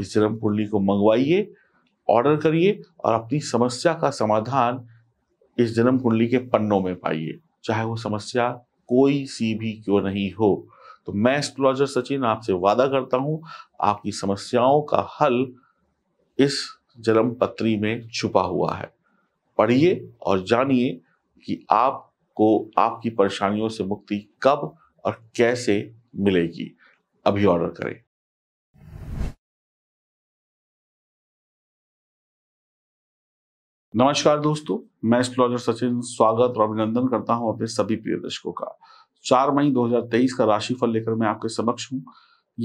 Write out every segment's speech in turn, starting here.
इस जन्म कुंडली को मंगवाइए ऑर्डर करिए और अपनी समस्या का समाधान इस जन्म कुंडली के पन्नों में पाइए चाहे वो समस्या कोई सी भी क्यों नहीं हो तो मैं एस्ट्रोलॉजर सचिन आपसे वादा करता हूं आपकी समस्याओं का हल इस जन्म पत्री में छुपा हुआ है पढ़िए और जानिए कि आपको आपकी परेशानियों से मुक्ति कब और कैसे मिलेगी अभी ऑर्डर करें नमस्कार दोस्तों मैं एस्ट्रोलॉजर सचिन स्वागत और अभिनंदन करता हूं अपने सभी प्रिय दर्शकों का चार मई 2023 का राशिफल लेकर मैं आपके समक्ष हूं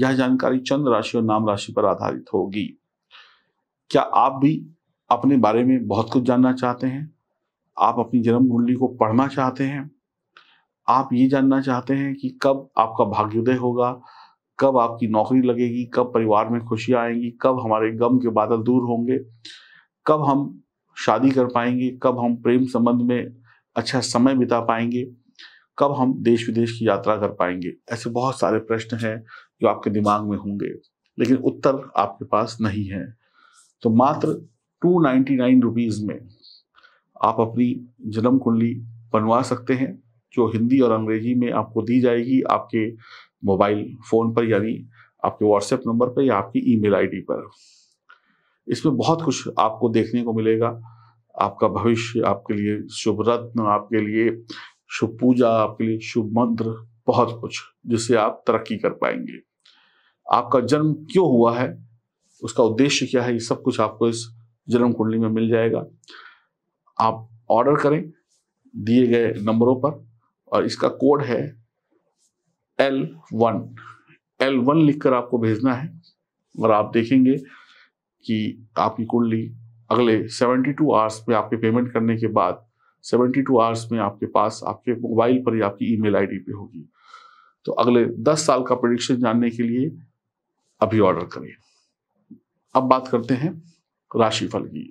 यह जानकारी चंद्र राशि और नाम राशि पर आधारित होगी क्या आप भी अपने बारे में बहुत कुछ जानना चाहते हैं आप अपनी जन्म कुंडली को पढ़ना चाहते हैं आप ये जानना चाहते हैं कि कब आपका भाग्योदय होगा कब आपकी नौकरी लगेगी कब परिवार में खुशियां आएंगी कब हमारे गम के बादल दूर होंगे कब हम शादी कर पाएंगे कब हम प्रेम संबंध में अच्छा समय बिता पाएंगे कब हम देश विदेश की यात्रा कर पाएंगे ऐसे बहुत सारे प्रश्न हैं जो आपके दिमाग में होंगे लेकिन उत्तर आपके पास नहीं है तो मात्र टू नाइन्टी नाइन रुपीज़ में आप अपनी जन्म कुंडली बनवा सकते हैं जो हिंदी और अंग्रेजी में आपको दी जाएगी आपके मोबाइल फ़ोन पर यानी आपके व्हाट्सएप नंबर पर या आपकी ईमेल आईडी पर इसमें बहुत कुछ आपको देखने को मिलेगा आपका भविष्य आपके लिए शुभ रत्न आपके लिए शुभ पूजा आपके लिए शुभ मंत्र बहुत कुछ जिससे आप तरक्की कर पाएंगे आपका जन्म क्यों हुआ है उसका उद्देश्य क्या है ये सब कुछ आपको इस जन्म कुंडली में मिल जाएगा आप ऑर्डर करें दिए गए नंबरों पर और इसका कोड है एल वन एल वन लिख आपको भेजना है और आप देखेंगे कि आपकी कुंडली अगले 72 आवर्स में आपके पेमेंट करने के बाद 72 आवर्स में आपके पास आपके मोबाइल पर या आपकी ईमेल आईडी पे होगी तो अगले 10 साल का प्रडिक्शन जानने के लिए अभी ऑर्डर करें अब बात करते हैं राशिफल की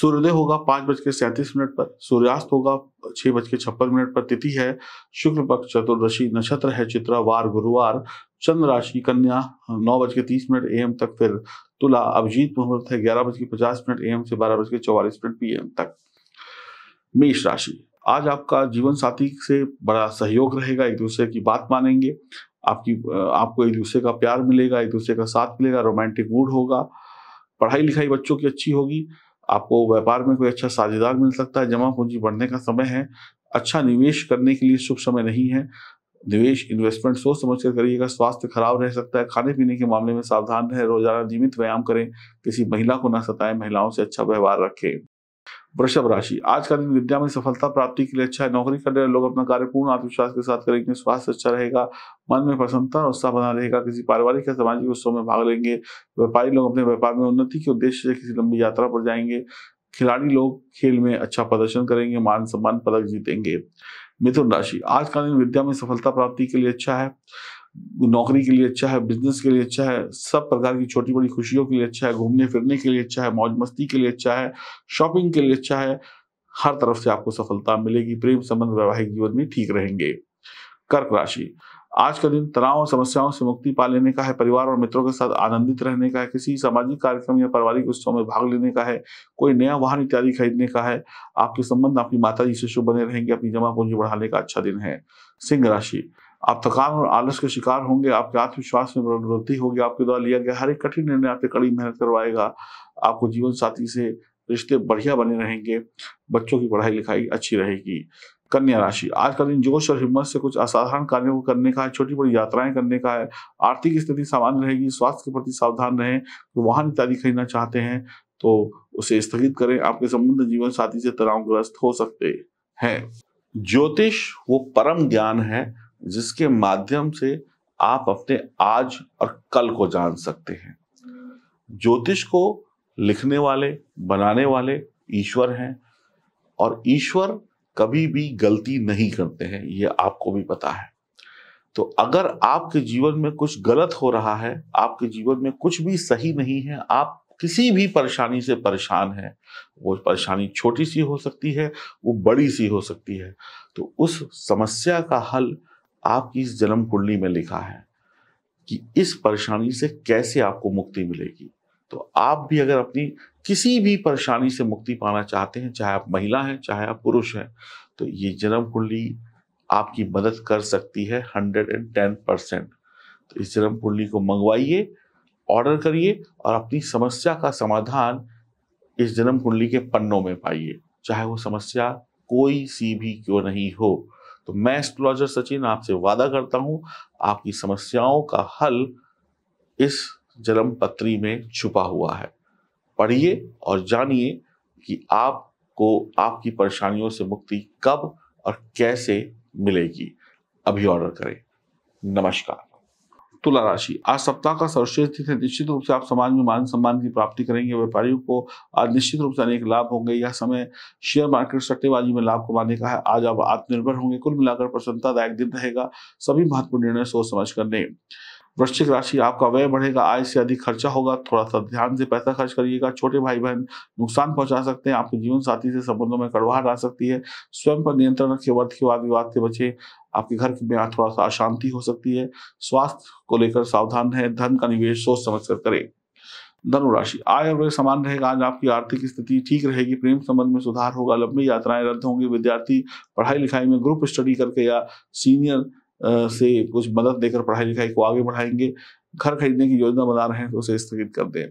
सूर्योदय होगा पांच बज के सैंतीस मिनट पर सूर्यास्त होगा छह बज के छप्पन मिनट पर तिथि है शुक्ल पक्ष चतुर्दशी नक्षत्र है वार गुरुवार चंद्र राशि कन्या नौ बज के तीस मिनट एम तक फिर तुला अभिजीत मुहूर्त है ग्यारह बज के पचास मिनट एम से बारह बज के चौवालीस मिनट पी एम तक मेष राशि आज आपका जीवन साथी से बड़ा सहयोग रहेगा एक दूसरे की बात मानेंगे आपकी आपको एक दूसरे का प्यार मिलेगा एक दूसरे का साथ मिलेगा रोमांटिक मूड होगा पढ़ाई लिखाई बच्चों की अच्छी होगी आपको व्यापार में कोई अच्छा साझेदार मिल सकता है जमा पूंजी बढ़ने का समय है अच्छा निवेश करने के लिए शुभ समय नहीं है निवेश इन्वेस्टमेंट सोच समझ कर करिएगा स्वास्थ्य खराब रह सकता है खाने पीने के मामले में सावधान रहें रोजाना नियमित व्यायाम करें किसी महिला को ना सताएं महिलाओं से अच्छा व्यवहार रखें वृषभ राशि आज का दिन विद्या में सफलता प्राप्ति के लिए अच्छा है नौकरी करने वाले लोग अपना कार्य पूर्ण आत्मविश्वास के साथ करेंगे स्वास्थ्य अच्छा रहेगा मन में प्रसन्नता और उत्साह बना रहेगा किसी पारिवारिक या सामाजिक उत्सव में भाग लेंगे व्यापारी लोग अपने व्यापार में उन्नति के उद्देश्य से किसी लंबी यात्रा पर जाएंगे खिलाड़ी लोग खेल में अच्छा प्रदर्शन करेंगे मान सम्मान पदक जीतेंगे मिथुन राशि आज का दिन विद्या में सफलता प्राप्ति के लिए अच्छा है नौकरी के लिए अच्छा है बिजनेस के लिए अच्छा है सब प्रकार की छोटी बड़ी खुशियों के लिए अच्छा है घूमने फिरने के लिए अच्छा है मौज मस्ती के लिए अच्छा है शॉपिंग के लिए अच्छा है हर तरफ से आपको सफलता मिलेगी प्रेम संबंध वैवाहिक जीवन में ठीक रहेंगे कर्क राशि आज का दिन तनाव और समस्याओं से मुक्ति पा लेने का है परिवार और मित्रों के साथ आनंदित रहने का है किसी सामाजिक कार्यक्रम या पारिवारिक उत्सव में भाग लेने का है कोई नया वाहन इत्यादि खरीदने का है आपके संबंध आपकी माता जी से शुभ बने रहेंगे अपनी जमा पूंजी बढ़ाने का अच्छा दिन है सिंह राशि आप थकान और आलस के शिकार होंगे आपके आत्मविश्वास में वृद्धि होगी आपके द्वारा लिया गया हर एक कठिन निर्णय आपसे कड़ी मेहनत करवाएगा आपको जीवन साथी से रिश्ते बढ़िया बने रहेंगे बच्चों की पढ़ाई लिखाई अच्छी रहेगी कन्या राशि आज का दिन जोश और हिम्मत से कुछ असाधारण कार्यों को करने का है छोटी बड़ी यात्राएं करने का है आर्थिक स्थिति सामान्य रहेगी स्वास्थ्य के प्रति सावधान रहें तो वाहन इत्यादि खरीदना चाहते हैं तो उसे स्थगित करें आपके संबंध जीवन साथी से तनावग्रस्त हो सकते हैं ज्योतिष वो परम ज्ञान है जिसके माध्यम से आप अपने आज और कल को जान सकते हैं ज्योतिष को लिखने वाले बनाने वाले ईश्वर हैं और ईश्वर कभी भी गलती नहीं करते हैं ये आपको भी पता है तो अगर आपके जीवन में कुछ गलत हो रहा है आपके जीवन में कुछ भी सही नहीं है आप किसी भी परेशानी से परेशान है वो परेशानी छोटी सी हो सकती है वो बड़ी सी हो सकती है तो उस समस्या का हल आपकी इस जन्म कुंडली में लिखा है कि इस परेशानी से कैसे आपको मुक्ति मिलेगी तो आप भी अगर अपनी किसी भी परेशानी से मुक्ति पाना चाहते हैं चाहे आप महिला हैं चाहे आप पुरुष हैं तो ये जन्म कुंडली आपकी मदद कर सकती है हंड्रेड एंड टेन परसेंट तो इस जन्म कुंडली को मंगवाइए ऑर्डर करिए और अपनी समस्या का समाधान इस जन्म कुंडली के पन्नों में पाइए चाहे वो समस्या कोई सी भी क्यों नहीं हो तो मैं एस्ट्रोलॉजर सचिन आपसे वादा करता हूं आपकी समस्याओं का हल इस जन्म पत्री में छुपा हुआ है पढ़िए और जानिए कि आपको आपकी परेशानियों से मुक्ति कब और कैसे मिलेगी अभी ऑर्डर करें नमस्कार तुला राशि आज सप्ताह का सर्वश्रेष्ठ दिन है निश्चित रूप से आप समाज में मान सम्मान की प्राप्ति करेंगे व्यापारियों को आज निश्चित रूप से अनेक लाभ होंगे यह समय शेयर मार्केट सट्टेबाजी में लाभ कमाने का है आज आप आत्मनिर्भर होंगे कुल मिलाकर प्रसन्नतादायक दिन रहेगा सभी महत्वपूर्ण निर्णय सोच समझ कर लें वृश्चिक राशि आपका व्यय बढ़ेगा आय से अधिक खर्चा होगा थोड़ा सा ध्यान से पैसा खर्च करिएगा छोटे भाई बहन नुकसान पहुंचा सकते हैं आपके जीवन साथी से संबंधों में कड़वाहट आ सकती है स्वयं पर नियंत्रण रखिए वर्थ के वाद विवाद से बचे आपके घर में थोड़ा सा अशांति हो सकती है स्वास्थ्य को लेकर सावधान है धन का निवेश सोच समझ कर करें धनुराशि आय और व्यय समान रहेगा आज आपकी आर्थिक स्थिति ठीक रहेगी प्रेम संबंध में सुधार होगा लंबी यात्राएं रद्द होंगी विद्यार्थी पढ़ाई लिखाई में ग्रुप स्टडी करके या सीनियर से कुछ मदद देकर पढ़ाई लिखाई को आगे बढ़ाएंगे घर खरीदने की योजना बना रहे हैं तो उसे स्थगित कर दें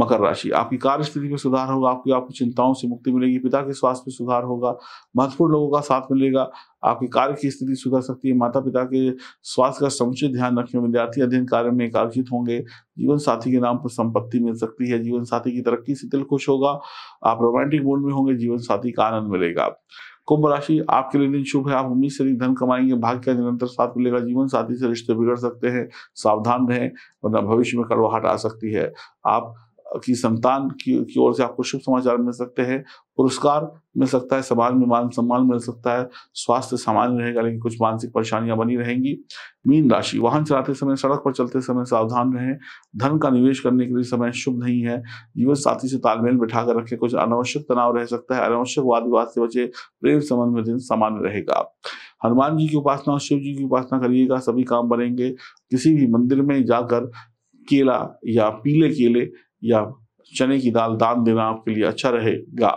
मकर राशि आपकी कार्य स्थिति में सुधार होगा आपकी आपकी चिंताओं से मुक्ति मिलेगी पिता के स्वास्थ्य में सुधार होगा महत्वपूर्ण लोगों का साथ मिलेगा आपकी कार्य की स्थिति सुधर सकती है माता पिता के स्वास्थ्य का समुचित ध्यान रखें विद्यार्थी अध्ययन कार्य में एकाग्रित होंगे जीवन साथी के नाम पर संपत्ति मिल सकती है जीवन साथी की तरक्की से दिल खुश होगा आप रोमांटिक मूड में होंगे जीवन साथी का आनंद मिलेगा कुंभ राशि आपके लिए दिन शुभ है आप उम्मीद से धन कमाएंगे भाग्य का निरंतर साथ मिलेगा जीवन साथी से रिश्ते बिगड़ सकते हैं सावधान रहें वरना भविष्य में करवाहट आ सकती है आप की संतान की, की ओर से आपको शुभ समाचार मिल सकते हैं पुरस्कार मिल सकता है समाज में मान सम्मान मिल सकता है स्वास्थ्य सामान्य रहेगा लेकिन कुछ मानसिक परेशानियां बनी रहेंगी मीन राशि वाहन चलाते समय सड़क पर चलते समय सावधान रहें धन का निवेश करने के लिए समय शुभ नहीं है जीवन साथी से तालमेल बैठा कर रखें कुछ अनावश्यक तनाव रह सकता है अनावश्यक वाद विवाद से बचे प्रेम संबंध में दिन सामान्य रहेगा हनुमान जी की उपासना और शिव जी की उपासना करिएगा सभी काम बनेंगे किसी भी मंदिर में जाकर केला या पीले केले या चने की दाल दान देना आपके लिए अच्छा रहेगा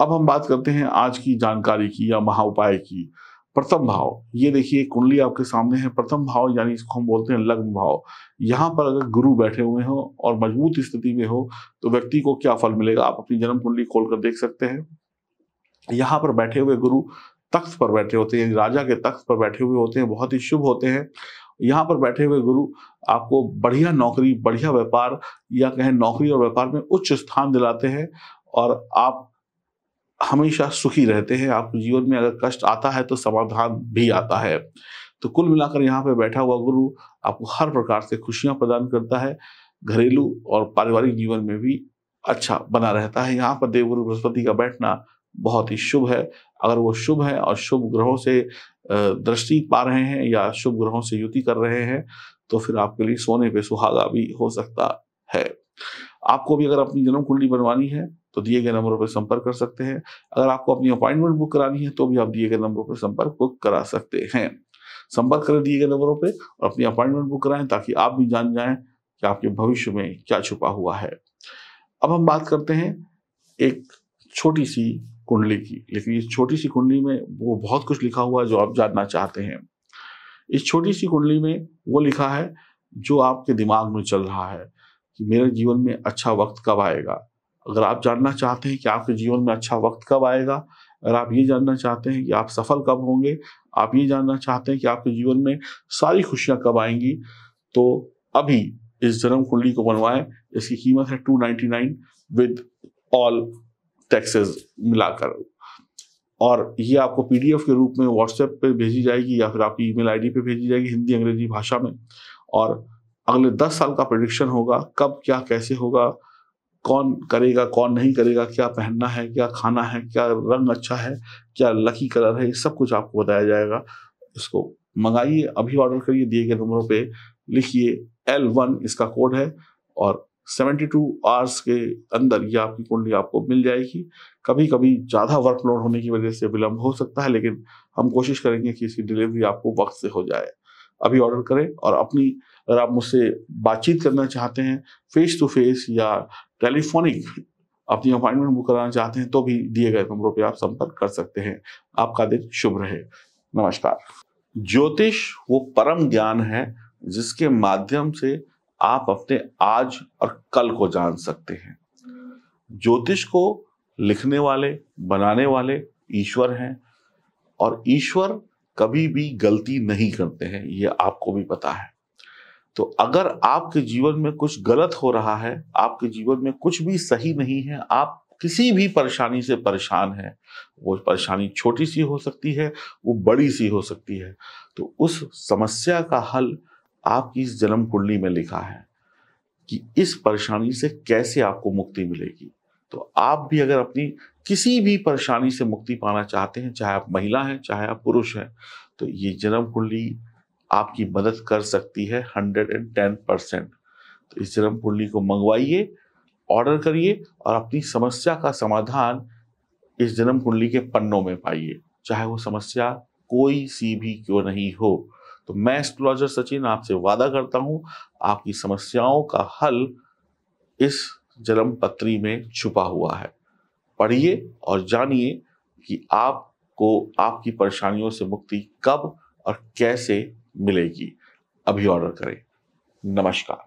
अब हम बात करते हैं आज की जानकारी की या महा उपाय की प्रथम भाव ये देखिए कुंडली आपके सामने है प्रथम भाव यानी इसको हम बोलते हैं लग्न भाव यहाँ पर अगर गुरु बैठे हुए हो और मजबूत स्थिति में हो तो व्यक्ति को क्या फल मिलेगा आप अपनी जन्म कुंडली खोल कर देख सकते हैं यहाँ पर बैठे हुए गुरु तख्त पर बैठे होते हैं राजा के तख्त पर बैठे हुए होते हैं बहुत ही शुभ होते हैं यहाँ पर बैठे हुए गुरु आपको बढ़िया नौकरी बढ़िया व्यापार या कहें नौकरी और व्यापार में उच्च स्थान दिलाते हैं और आप हमेशा सुखी रहते हैं आपके जीवन में अगर कष्ट आता है तो समाधान भी आता है तो कुल मिलाकर यहाँ पे बैठा हुआ गुरु आपको हर प्रकार से खुशियां प्रदान करता है घरेलू और पारिवारिक जीवन में भी अच्छा बना रहता है यहाँ पर देवगुरु बृहस्पति का बैठना बहुत ही शुभ है अगर वो शुभ है और शुभ ग्रहों से दृष्टि पा रहे हैं या शुभ ग्रहों से युति कर रहे हैं तो फिर आपके लिए सोने पे सुहागा भी हो सकता है आपको भी अगर अपनी जन्म कुंडली बनवानी है तो दिए गए नंबरों पर संपर्क कर सकते हैं अगर आपको अपनी अपॉइंटमेंट बुक करानी है तो भी आप दिए गए नंबरों पर संपर्क बुक करा सकते हैं संपर्क करें दिए गए नंबरों पर और अपनी अपॉइंटमेंट बुक कराएं ताकि आप भी जान जाएं कि आपके भविष्य में क्या छुपा हुआ है अब हम बात करते हैं एक छोटी सी कुंडली की लेकिन इस छोटी सी कुंडली में वो बहुत कुछ लिखा हुआ है जो आप जानना चाहते हैं इस छोटी सी कुंडली में वो लिखा है जो आपके दिमाग में चल रहा है कि मेरे जीवन में अच्छा वक्त कब आएगा अगर आप जानना चाहते हैं कि आपके जीवन में अच्छा वक्त कब आएगा अगर आप ये जानना चाहते हैं कि आप सफल कब होंगे आप ये जानना चाहते हैं कि आपके जीवन में सारी खुशियां कब आएंगी तो अभी इस जन्म कुंडली को बनवाएं इसकी कीमत है two ninety nine with all taxes मिलाकर और ये आपको पीडीएफ के रूप में व्हाट्सएप पे भेजी जाएगी या फिर आपकी ईमेल आईडी पे भेजी जाएगी हिंदी अंग्रेजी भाषा में और अगले दस साल का प्रडिक्शन होगा कब क्या कैसे होगा कौन करेगा कौन नहीं करेगा क्या पहनना है क्या खाना है क्या रंग अच्छा है क्या लकी कलर है ये सब कुछ आपको बताया जाएगा इसको मंगाइए अभी ऑर्डर करिए दिए गए नंबरों पे लिखिए एल वन इसका कोड है और 72 आवर्स के अंदर ये आपकी कुंडली आपको मिल जाएगी कभी कभी ज़्यादा वर्कलोड होने की वजह से विलंब हो सकता है लेकिन हम कोशिश करेंगे कि इसकी डिलीवरी आपको वक्त से हो जाए अभी ऑर्डर करें और अपनी अगर आप मुझसे बातचीत करना चाहते हैं फेस टू फेस या टेलीफोनिक अपनी अपॉइंटमेंट बुक कराना चाहते हैं तो भी दिए गए नंबरों पर आप संपर्क कर सकते हैं आपका दिन शुभ रहे नमस्कार ज्योतिष वो परम ज्ञान है जिसके माध्यम से आप अपने आज और कल को जान सकते हैं ज्योतिष को लिखने वाले बनाने वाले ईश्वर हैं और ईश्वर कभी भी गलती नहीं करते हैं ये आपको भी पता है तो अगर आपके जीवन में कुछ गलत हो रहा है आपके जीवन में कुछ भी सही नहीं है आप किसी भी परेशानी से परेशान है वो परेशानी छोटी सी हो सकती है वो बड़ी सी हो सकती है तो उस समस्या का हल आपकी इस जन्म कुंडली में लिखा है कि इस परेशानी से कैसे आपको मुक्ति मिलेगी तो आप भी अगर अपनी किसी भी परेशानी से मुक्ति पाना चाहते हैं चाहे आप महिला हैं चाहे आप पुरुष हैं तो ये जन्म कुंडली आपकी मदद कर सकती है हंड्रेड एंड टेन परसेंट तो इस जन्म कुंडली को मंगवाइए ऑर्डर करिए और अपनी समस्या का समाधान इस जन्म कुंडली के पन्नों में पाइए चाहे वो समस्या कोई सी भी क्यों नहीं हो तो मैं एस्ट्रोलॉजर सचिन आपसे वादा करता हूं आपकी समस्याओं का हल इस जन्म पत्री में छुपा हुआ है पढ़िए और जानिए कि आपको आपकी परेशानियों से मुक्ति कब और कैसे मिलेगी अभी ऑर्डर करें नमस्कार